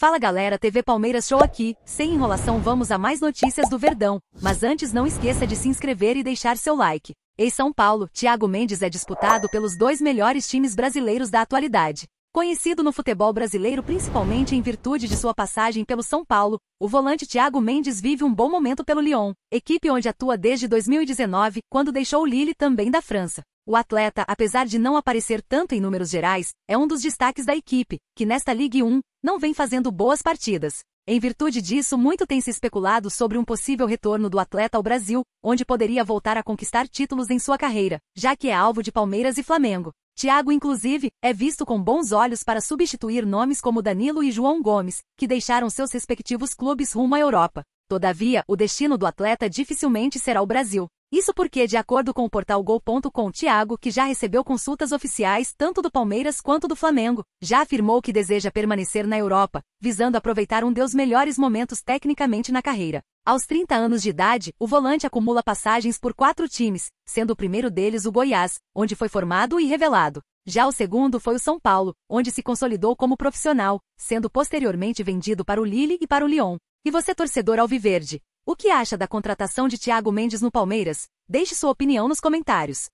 Fala galera, TV Palmeiras Show aqui. Sem enrolação, vamos a mais notícias do Verdão. Mas antes, não esqueça de se inscrever e deixar seu like. Em São Paulo, Thiago Mendes é disputado pelos dois melhores times brasileiros da atualidade. Conhecido no futebol brasileiro principalmente em virtude de sua passagem pelo São Paulo, o volante Thiago Mendes vive um bom momento pelo Lyon, equipe onde atua desde 2019, quando deixou o Lille também da França. O atleta, apesar de não aparecer tanto em números gerais, é um dos destaques da equipe, que nesta Ligue 1 não vem fazendo boas partidas. Em virtude disso, muito tem se especulado sobre um possível retorno do atleta ao Brasil, onde poderia voltar a conquistar títulos em sua carreira, já que é alvo de Palmeiras e Flamengo. Thiago, inclusive, é visto com bons olhos para substituir nomes como Danilo e João Gomes, que deixaram seus respectivos clubes rumo à Europa. Todavia, o destino do atleta dificilmente será o Brasil. Isso porque, de acordo com o portal Gol.com, Thiago, que já recebeu consultas oficiais tanto do Palmeiras quanto do Flamengo, já afirmou que deseja permanecer na Europa, visando aproveitar um dos melhores momentos tecnicamente na carreira. Aos 30 anos de idade, o volante acumula passagens por quatro times, sendo o primeiro deles o Goiás, onde foi formado e revelado. Já o segundo foi o São Paulo, onde se consolidou como profissional, sendo posteriormente vendido para o Lille e para o Lyon. E você torcedor alviverde, o que acha da contratação de Thiago Mendes no Palmeiras? Deixe sua opinião nos comentários.